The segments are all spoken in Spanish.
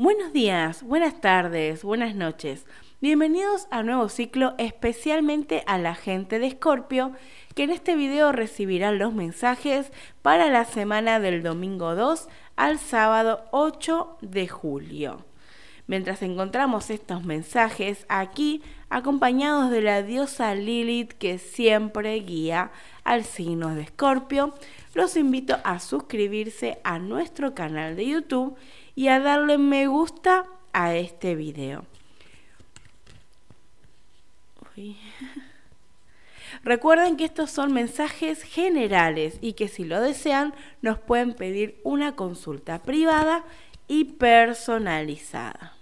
Buenos días, buenas tardes, buenas noches. Bienvenidos a nuevo ciclo especialmente a la gente de Escorpio, que en este video recibirán los mensajes para la semana del domingo 2 al sábado 8 de julio mientras encontramos estos mensajes aquí acompañados de la diosa Lilith que siempre guía al signo de Escorpio, los invito a suscribirse a nuestro canal de YouTube y a darle me gusta a este video. Recuerden que estos son mensajes generales y que si lo desean nos pueden pedir una consulta privada y personalizada.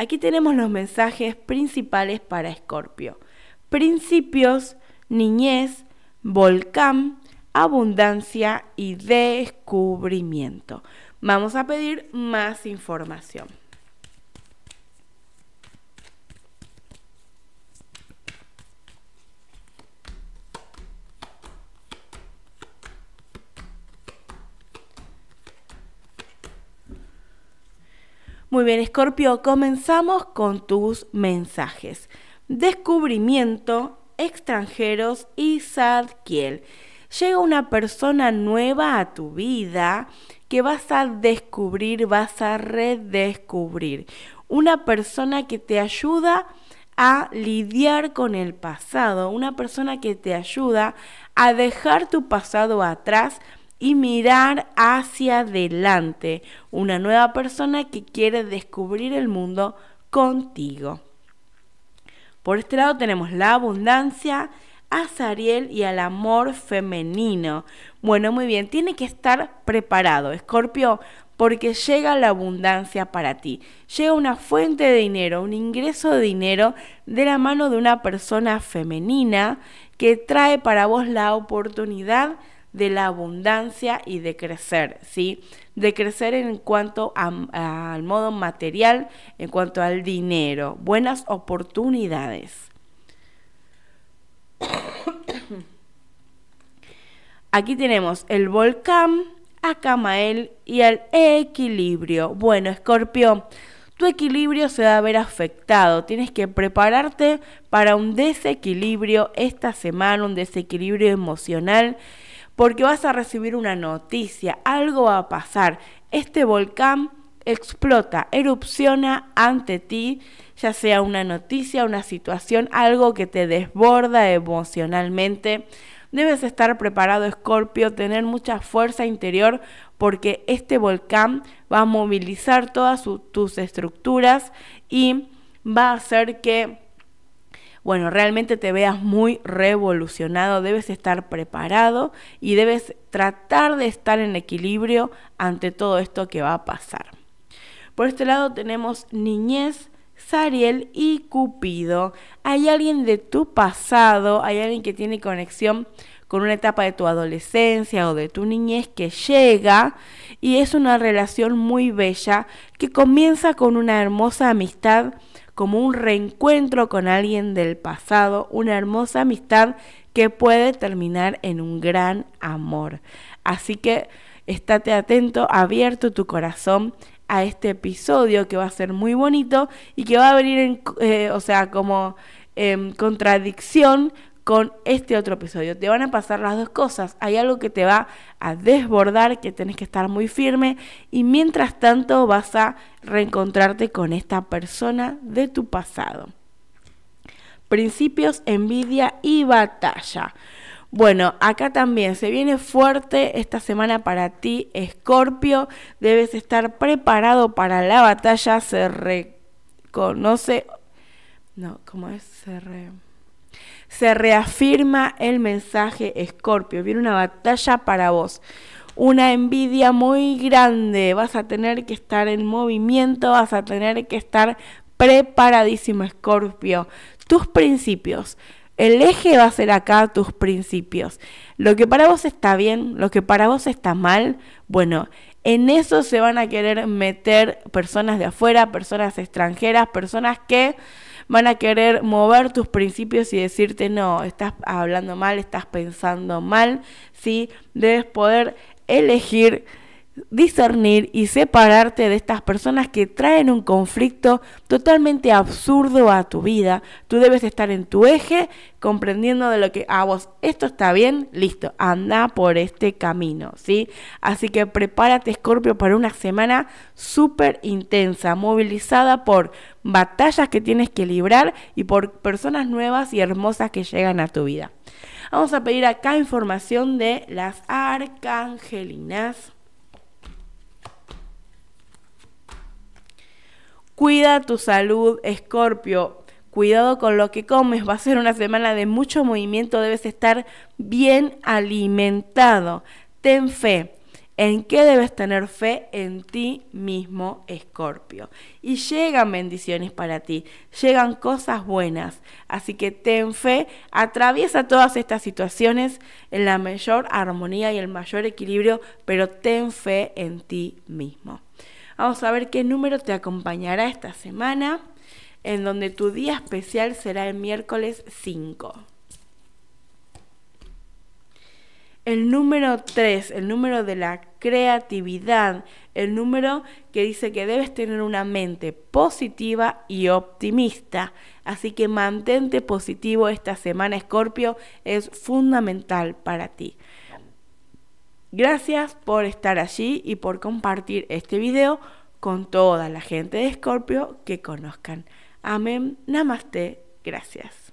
Aquí tenemos los mensajes principales para Escorpio. Principios, niñez, volcán, abundancia y descubrimiento. Vamos a pedir más información. Muy bien, Escorpio, comenzamos con tus mensajes. Descubrimiento, extranjeros y Sadkiel. Llega una persona nueva a tu vida que vas a descubrir, vas a redescubrir. Una persona que te ayuda a lidiar con el pasado, una persona que te ayuda a dejar tu pasado atrás y mirar hacia adelante, una nueva persona que quiere descubrir el mundo contigo. Por este lado tenemos la abundancia, a Sariel y al amor femenino. Bueno, muy bien, tiene que estar preparado, Escorpio, porque llega la abundancia para ti. Llega una fuente de dinero, un ingreso de dinero de la mano de una persona femenina que trae para vos la oportunidad de la abundancia y de crecer, ¿sí? De crecer en cuanto al modo material, en cuanto al dinero, buenas oportunidades. Aquí tenemos el volcán, a Camael y el equilibrio. Bueno, Escorpio, tu equilibrio se va a ver afectado. Tienes que prepararte para un desequilibrio esta semana, un desequilibrio emocional porque vas a recibir una noticia, algo va a pasar. Este volcán explota, erupciona ante ti, ya sea una noticia, una situación, algo que te desborda emocionalmente. Debes estar preparado, Escorpio, tener mucha fuerza interior porque este volcán va a movilizar todas tus estructuras y va a hacer que bueno, realmente te veas muy revolucionado, debes estar preparado y debes tratar de estar en equilibrio ante todo esto que va a pasar. Por este lado tenemos niñez, Sariel y Cupido. Hay alguien de tu pasado, hay alguien que tiene conexión con una etapa de tu adolescencia o de tu niñez que llega y es una relación muy bella que comienza con una hermosa amistad, como un reencuentro con alguien del pasado, una hermosa amistad que puede terminar en un gran amor. Así que estate atento, abierto tu corazón a este episodio que va a ser muy bonito y que va a venir en, eh, o sea, como em, contradicción con este otro episodio. Te van a pasar las dos cosas. Hay algo que te va a desbordar, que tenés que estar muy firme y mientras tanto vas a reencontrarte con esta persona de tu pasado. Principios, envidia y batalla. Bueno, acá también se viene fuerte esta semana para ti, Escorpio. Debes estar preparado para la batalla. Se reconoce. No, ¿cómo es? Se se reafirma el mensaje Escorpio. Viene una batalla para vos. Una envidia muy grande. Vas a tener que estar en movimiento, vas a tener que estar preparadísimo Escorpio. Tus principios. El eje va a ser acá tus principios. Lo que para vos está bien, lo que para vos está mal, bueno, en eso se van a querer meter personas de afuera, personas extranjeras, personas que van a querer mover tus principios y decirte, no, estás hablando mal, estás pensando mal, ¿sí? Debes poder elegir discernir y separarte de estas personas que traen un conflicto totalmente absurdo a tu vida. Tú debes estar en tu eje comprendiendo de lo que a ah, vos esto está bien, listo, anda por este camino, ¿sí? Así que prepárate Scorpio para una semana súper intensa, movilizada por batallas que tienes que librar y por personas nuevas y hermosas que llegan a tu vida. Vamos a pedir acá información de las arcangelinas. Cuida tu salud, Escorpio. Cuidado con lo que comes, va a ser una semana de mucho movimiento, debes estar bien alimentado. Ten fe. ¿En qué debes tener fe? En ti mismo, Escorpio. Y llegan bendiciones para ti, llegan cosas buenas. Así que ten fe, atraviesa todas estas situaciones en la mayor armonía y el mayor equilibrio, pero ten fe en ti mismo. Vamos a ver qué número te acompañará esta semana, en donde tu día especial será el miércoles 5. El número 3, el número de la creatividad, el número que dice que debes tener una mente positiva y optimista. Así que mantente positivo esta semana, Escorpio, es fundamental para ti. Gracias por estar allí y por compartir este video con toda la gente de Scorpio que conozcan. Amén, namaste, gracias.